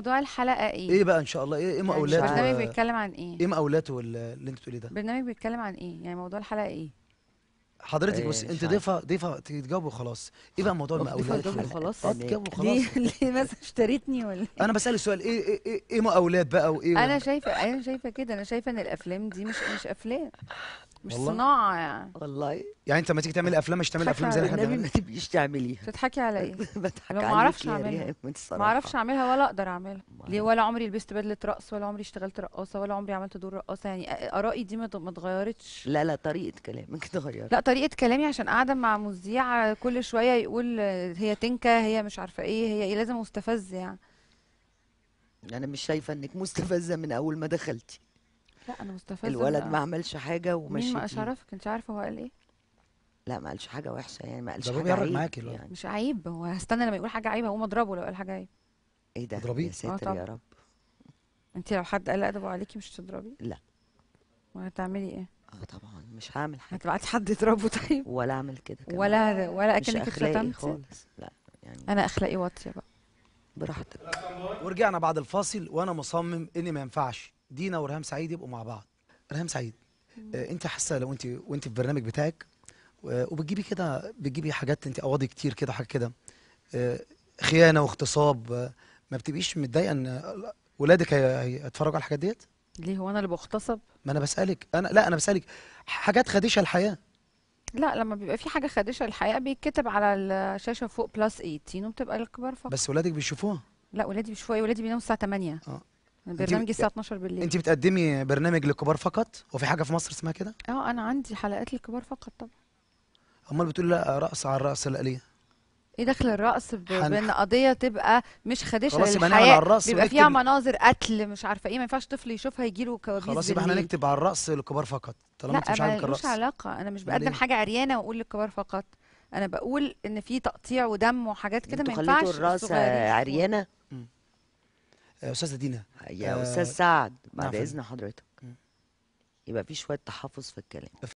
موضوع الحلقه ايه ايه بقى ان شاء الله ايه ايه مقاولات يعني البرنامج بيتكلم عن ايه ايه مقولاته اللي انت بتقوليه ده البرنامج بيتكلم عن ايه يعني موضوع الحلقه ايه حضرتك بس إيه، انت ضيفه ضيفه تجاوبي وخلاص ايه بقى موضوع المقاولات تجاوبي يعني وخلاص اه يعني تجاوبي وخلاص ليه مثلا اشتريتني ولا إيه؟ انا بسال السؤال إيه،, ايه ايه ايه مقاولات بقى وايه انا شايفه انا شايفه كده انا شايفه ان الافلام دي مش مش افلام مش والله صناعه يعني والله يعني انت لما تيجي تعملي افلام مش تعملي افلام زي اللي ما تبقيش تعمليها بتضحكي على ايه؟ بضحك ما اعرفش اعملها ما اعرفش اعملها ولا اقدر اعملها ليه ولا عمري لبست بدله رقص ولا عمري اشتغلت رقاصه ولا عمري عملت دور رقاصه يعني ارائي دي ما اتغيرتش لا لا طريقه كلامك اتغيرت لا طريقه كلامي عشان قاعده مع مذيعه كل شويه يقول هي تنكه هي مش عارفه ايه هي إيه لازم مستفز يعني انا مش شايفه انك مستفزه من اول ما دخلتي لا انا مستفزه الولد ما عملش حاجه ومشي مين ما ومشيتيه اشرفك انت عارفه هو قال ايه لا ما قالش حاجه وحشه يعني ما قالش حاجه عيب معاكي يعني مش عيب هو هستنى لما يقول حاجه عيب هقوم اضربه لو قال حاجه عيب ايه ده يا اضربيه. ساتر آه، يا رب انت لو حد قال ادبه عليكي مش هتضربي لا. وهتعملي ايه اه طبعا مش هعمل حاجه هتبعتي حد يضربه طيب ولا اعمل كده كمان ولا ولا مش اكنك اخلاقي خالص لا يعني انا اخلاقي واطيه بقى براحتك ورجعنا بعد الفاصل وانا مصمم اني ما ينفعش دينا ورهام سعيد يبقوا مع بعض رهام سعيد آه، انت حاسه لو انت وانت في البرنامج بتاعك وبتجيبي كده بتجيبي حاجات انت قواضي كتير كده حاجات كده آه، خيانه واغتصاب آه، ما بتبقيش متضايقه ان ولادك هيتفرجوا على الحاجات ديت ليه هو انا اللي بغتصب ما انا بسالك انا لا انا بسالك حاجات خادشه الحياه لا لما بيبقى في حاجه خادشه الحياه بيتكتب على الشاشه فوق بلس 18 وبتبقى للكبار فقط بس ولادك بيشوفوها لا ولادي بيشوفوها ولادي بيناموا الساعه 8 اه برنامجي الساعه 12 بالليل انت بتقدمي برنامج للكبار فقط وفي حاجه في مصر اسمها كده اه انا عندي حلقات للكبار فقط طبعا امال بتقول لا رقص على الرقص لا ليه ايه دخل الرقص بان قضيه تبقى مش خادشه للحياه بيبقى فيها مناظر قتل مش عارفه ايه ما ينفعش طفل يشوفها يجي له كوابيس خلاص يبقى احنا نكتب على الرقص للكبار فقط طالما انت مش عاجبك الرقص لا علاقه انا مش بقدم حاجه عريانه واقول للكبار فقط انا بقول ان في تقطيع ودم وحاجات كده ما ينفعش الرقص عريانه استاذه دينا يا آه، استاذ سعد بعد نعم. اذن حضرتك يبقى في شويه تحفظ في الكلام